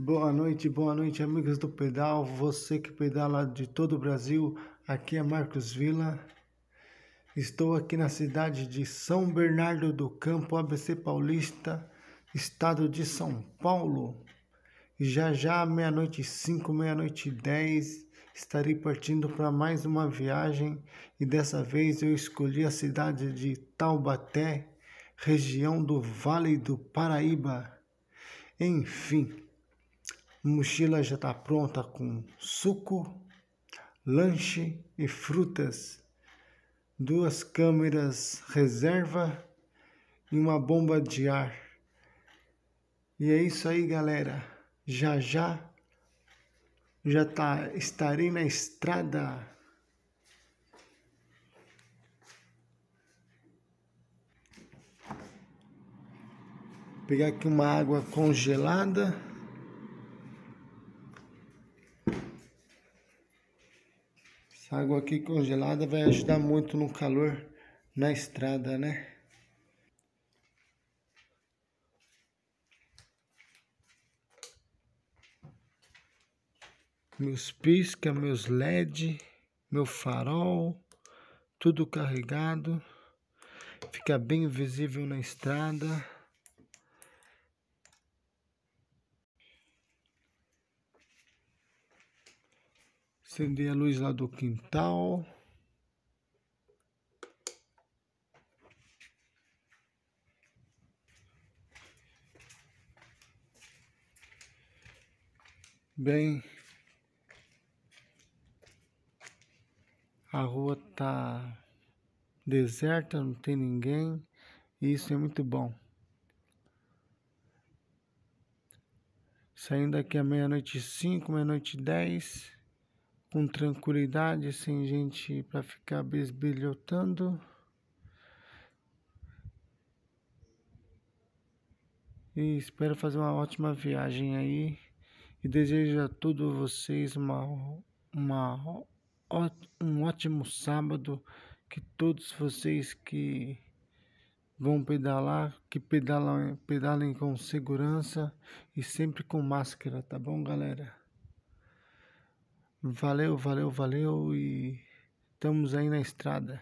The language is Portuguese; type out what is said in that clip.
Boa noite, boa noite, amigos do pedal, você que pedala de todo o Brasil. Aqui é Marcos Vila. Estou aqui na cidade de São Bernardo do Campo, ABC Paulista, estado de São Paulo. E já já, meia-noite cinco, meia-noite dez, estarei partindo para mais uma viagem e dessa vez eu escolhi a cidade de Taubaté, região do Vale do Paraíba. Enfim, mochila já está pronta com suco, lanche e frutas, duas câmeras reserva e uma bomba de ar. E é isso aí, galera. Já já já tá, estarei na estrada. Pegar aqui uma água congelada. Essa água aqui congelada vai ajudar muito no calor na estrada, né? Meus pisca, meus LED, meu farol, tudo carregado. Fica bem visível na estrada. Acender a luz lá do quintal. Bem, a rua tá deserta, não tem ninguém, e isso é muito bom. Saindo aqui à meia-noite cinco meia-noite dez com tranquilidade, sem gente para ficar besbilhotando. E espero fazer uma ótima viagem aí. E desejo a todos vocês uma, uma, um ótimo sábado. Que todos vocês que vão pedalar, que pedalam, pedalem com segurança e sempre com máscara, tá bom, galera? Valeu, valeu, valeu e estamos aí na estrada.